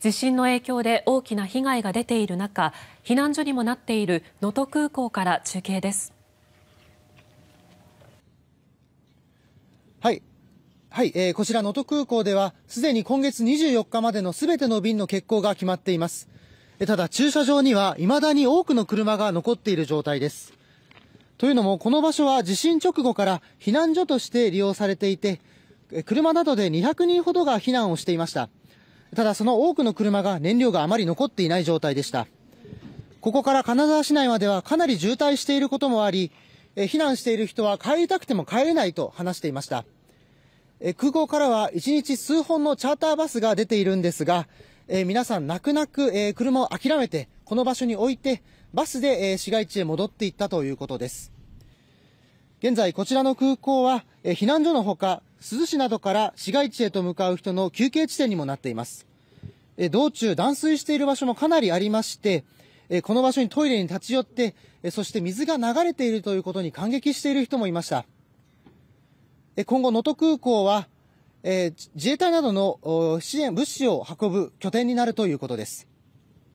地震の影響で大きな被害が出ている中避難所にもなっている能登空港から中継です。はいはい、えー、こちら能登空港ではすでに今月24日までのすべての便の欠航が決まっていますただ駐車場にはいまだに多くの車が残っている状態ですというのもこの場所は地震直後から避難所として利用されていて車などで200人ほどが避難をしていましたただその多くの車が燃料があまり残っていない状態でした。ここから金沢市内まではかなり渋滞していることもあり、え避難している人は帰りたくても帰れないと話していました。え空港からは1日数本のチャーターバスが出ているんですが、え皆さん泣く泣く、え車を諦めてこの場所に置いてバスで、え市街地へ戻っていったということです。現在、こちらの空港は、え避難所のほか、珠洲市などから市街地へと向かう人の休憩地点にもなっています。え道中、断水している場所もかなりありまして、えこの場所にトイレに立ち寄って、えそして水が流れているということに感激している人もいました。え今後、能登空港は、え自衛隊などの支援物資を運ぶ拠点になるということです。